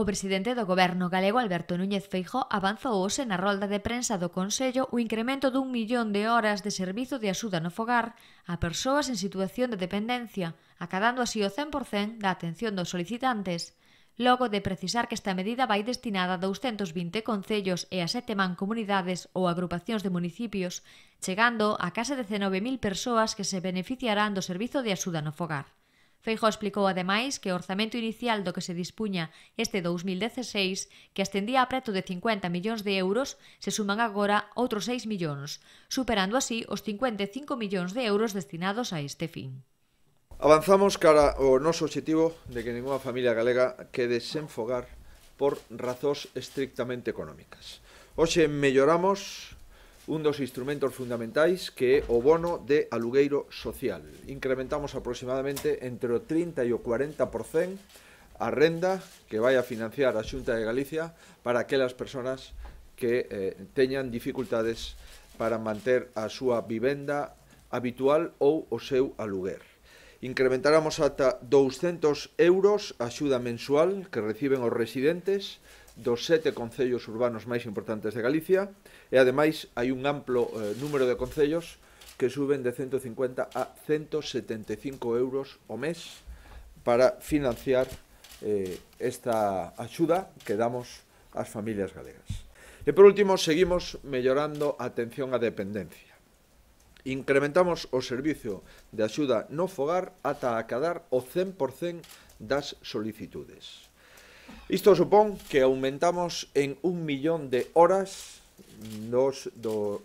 O presidente do goberno galego Alberto Núñez Feijó avanzou hoxe na rolda de prensa do Consello o incremento dun millón de horas de servizo de axuda no fogar a persoas en situación de dependencia, acadando así o 100% da atención dos solicitantes, logo de precisar que esta medida vai destinada a 220 concellos e a sete mancomunidades ou agrupacións de municipios, chegando a case 19.000 persoas que se beneficiarán do servizo de axuda no fogar. Feijo explicou ademais que o orzamento inicial do que se dispuña este 2016, que ascendía a preto de 50 millóns de euros, se suman agora outros 6 millóns, superando así os 55 millóns de euros destinados a este fin. Avanzamos cara ao noso objetivo de que ninguna familia galega quede sen fogar por razóns estrictamente económicas. Hoxe melloramos un dos instrumentos fundamentais que é o bono de alugueiro social. Incrementamos aproximadamente entre o 30 e o 40% a renda que vai a financiar a Xunta de Galicia para aquelas persoas que eh, teñan dificultades para manter a súa vivenda habitual ou o seu aluguer. Incrementaramos ata 200 euros a axuda mensual que reciben os residentes dos sete concellos urbanos máis importantes de Galicia e ademais hai un amplo eh, número de concellos que suben de 150 a 175 euros o mes para financiar eh, esta axuda que damos ás familias galegas. E por último, seguimos mellorando a atención á dependencia. Incrementamos o servicio de axuda no fogar ata acadar o 100% das solicitudes. Isto supón que aumentamos en un millón de horas dos, do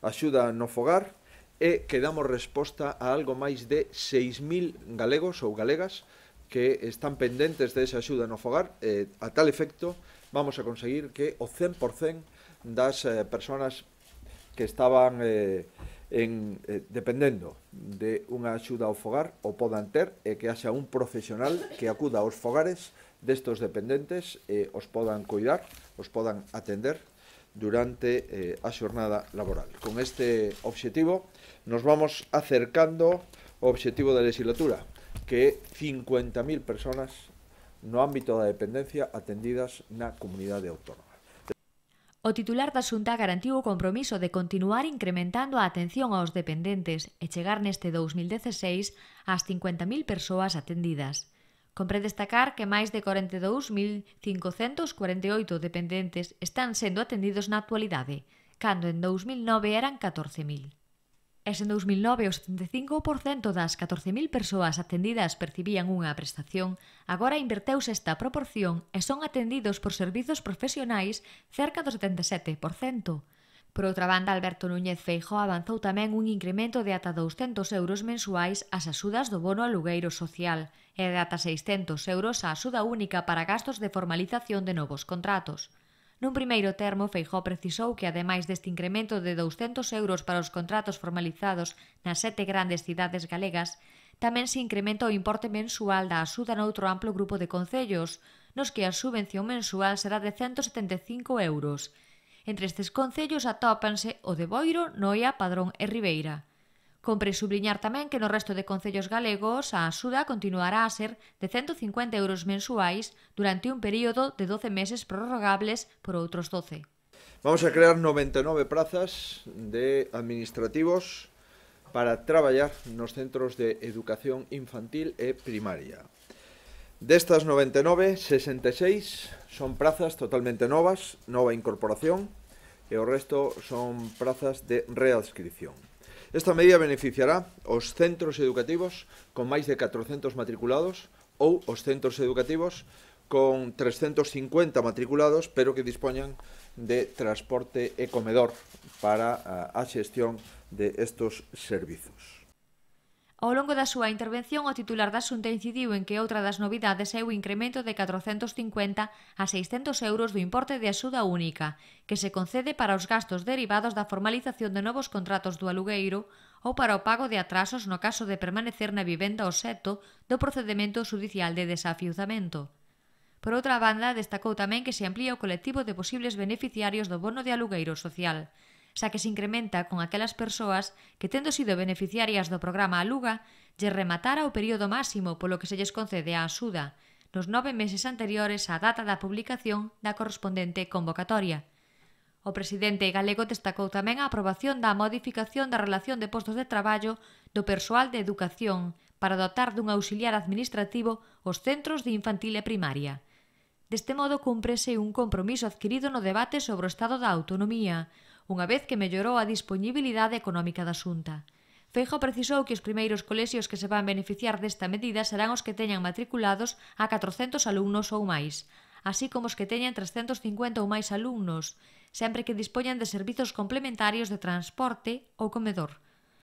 axuda no fogar e que damos resposta a algo máis de 6.000 galegos ou galegas que están pendentes desa de axuda no fogar. E, a tal efecto, vamos a conseguir que o 100% das eh, personas que estaban eh, en, eh, dependendo de unha axuda ao fogar o podan ter e que haxa un profesional que acuda aos fogares destos dependentes e os podan cuidar, os podan atender durante eh, a xornada laboral. Con este obxectivo nos vamos acercando ao obxectivo da legislatura, que 50.000 personas no ámbito da dependencia atendidas na comunidade autónoma. O titular da Xunta garantiu o compromiso de continuar incrementando a atención aos dependentes e chegar neste 2016 ás 50.000 persoas atendidas. Compre destacar que máis de 42.548 dependentes están sendo atendidos na actualidade, cando en 2009 eran 14.000. Es en 2009 o 75% das 14.000 persoas atendidas percibían unha prestación, agora inverteuse esta proporción e son atendidos por servizos profesionais cerca do 77%, Por outra banda, Alberto Núñez Feijo avanzou tamén un incremento de ata 200 euros mensuais ás axudas do bono alugueiro social e de ata 600 euros a axuda única para gastos de formalización de novos contratos. Nun primeiro termo, Feijó precisou que, ademais deste incremento de 200 euros para os contratos formalizados nas sete grandes cidades galegas, tamén se incrementa o importe mensual da axuda noutro amplo grupo de concellos, nos que a subvención mensual será de 175 euros, Entre estes concellos atópanse o de Boiro, Noia, Padrón e Ribeira. Compre subliñar tamén que no resto de concellos galegos a axuda continuará a ser de 150 euros mensuais durante un período de 12 meses prorrogables por outros 12. Vamos a crear 99 prazas de administrativos para traballar nos centros de educación infantil e primaria. Destas 99, 66 son prazas totalmente novas, nova incorporación, e o resto son prazas de readscripción. Esta medida beneficiará os centros educativos con máis de 400 matriculados ou os centros educativos con 350 matriculados, pero que dispoñan de transporte e comedor para ah, a xestión de estos servizos. Ao longo da súa intervención, o titular da Xunta incidiu en que outra das novidades é o incremento de 450 a 600 euros do importe de axuda única, que se concede para os gastos derivados da formalización de novos contratos do alugueiro ou para o pago de atrasos no caso de permanecer na vivenda seto do procedimento judicial de desafiuzamento. Por outra banda, destacou tamén que se amplía o colectivo de posibles beneficiarios do bono de alugueiro social, xa que se incrementa con aquelas persoas que tendo sido beneficiarias do programa Aluga, lle rematara o período máximo polo que se lles concede a axuda, nos nove meses anteriores á data da publicación da correspondente convocatoria. O presidente galego destacou tamén a aprobación da modificación da relación de postos de traballo do persoal de educación para dotar dun auxiliar administrativo os centros de infantil e primaria. Deste modo, cúmprese un compromiso adquirido no debate sobre o estado da autonomía, unha vez que mellorou a dispoñibilidade económica da Xunta. Feijo precisou que os primeiros colexios que se van beneficiar desta medida serán os que teñan matriculados a 400 alumnos ou máis, así como os que teñan 350 ou máis alumnos, sempre que dispoñan de servizos complementarios de transporte ou comedor –